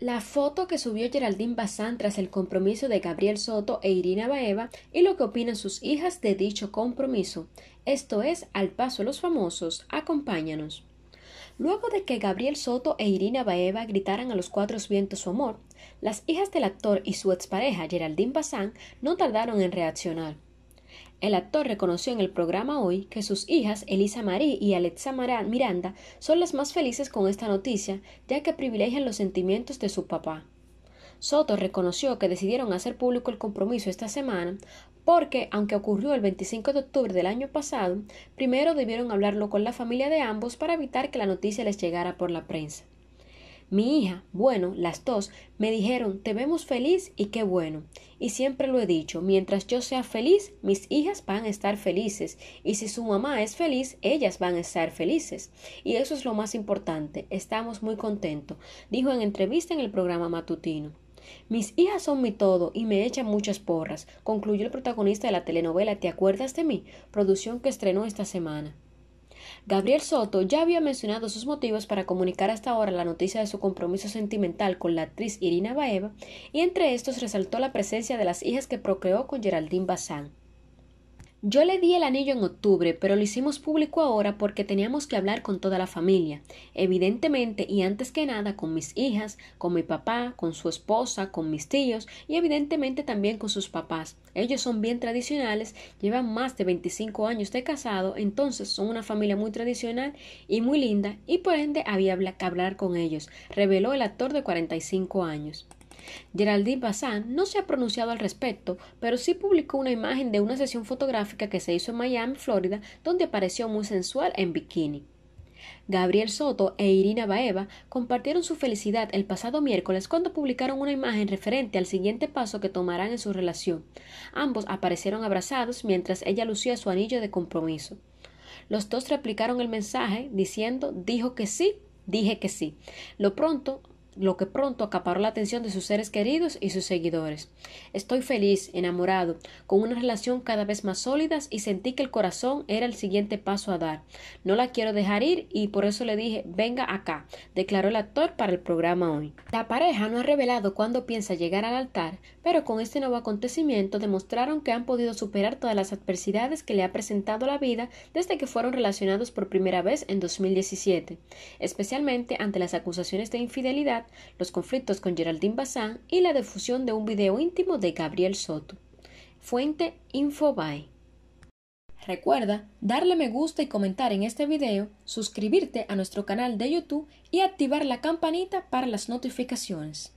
La foto que subió Geraldine Bazán tras el compromiso de Gabriel Soto e Irina Baeva y lo que opinan sus hijas de dicho compromiso. Esto es Al Paso de los Famosos. Acompáñanos. Luego de que Gabriel Soto e Irina Baeva gritaran a los cuatro vientos su amor, las hijas del actor y su expareja Geraldine Bazán no tardaron en reaccionar. El actor reconoció en el programa Hoy que sus hijas Elisa Marie y Alexa Miranda son las más felices con esta noticia, ya que privilegian los sentimientos de su papá. Soto reconoció que decidieron hacer público el compromiso esta semana porque, aunque ocurrió el 25 de octubre del año pasado, primero debieron hablarlo con la familia de ambos para evitar que la noticia les llegara por la prensa. Mi hija, bueno, las dos, me dijeron, te vemos feliz y qué bueno. Y siempre lo he dicho, mientras yo sea feliz, mis hijas van a estar felices, y si su mamá es feliz, ellas van a estar felices. Y eso es lo más importante, estamos muy contentos, dijo en entrevista en el programa matutino. Mis hijas son mi todo y me echan muchas porras, concluyó el protagonista de la telenovela Te acuerdas de mí, producción que estrenó esta semana. Gabriel Soto ya había mencionado sus motivos para comunicar hasta ahora la noticia de su compromiso sentimental con la actriz Irina Baeva, y entre estos resaltó la presencia de las hijas que procreó con Geraldine Bazán. Yo le di el anillo en octubre, pero lo hicimos público ahora porque teníamos que hablar con toda la familia, evidentemente y antes que nada con mis hijas, con mi papá, con su esposa, con mis tíos y evidentemente también con sus papás. Ellos son bien tradicionales, llevan más de 25 años de casado, entonces son una familia muy tradicional y muy linda y por ende había que hablar con ellos, reveló el actor de 45 años. Geraldine Bazin no se ha pronunciado al respecto, pero sí publicó una imagen de una sesión fotográfica que se hizo en Miami, Florida, donde apareció muy sensual en bikini. Gabriel Soto e Irina Baeva compartieron su felicidad el pasado miércoles cuando publicaron una imagen referente al siguiente paso que tomarán en su relación. Ambos aparecieron abrazados mientras ella lucía su anillo de compromiso. Los dos replicaron el mensaje diciendo dijo que sí, dije que sí. Lo pronto lo que pronto acaparó la atención de sus seres queridos y sus seguidores. Estoy feliz, enamorado, con una relación cada vez más sólida y sentí que el corazón era el siguiente paso a dar. No la quiero dejar ir y por eso le dije venga acá, declaró el actor para el programa hoy. La pareja no ha revelado cuándo piensa llegar al altar, pero con este nuevo acontecimiento demostraron que han podido superar todas las adversidades que le ha presentado la vida desde que fueron relacionados por primera vez en 2017, especialmente ante las acusaciones de infidelidad los conflictos con Geraldine Bazán y la difusión de un video íntimo de Gabriel Soto. Fuente Infobae. Recuerda darle me gusta y comentar en este video, suscribirte a nuestro canal de YouTube y activar la campanita para las notificaciones.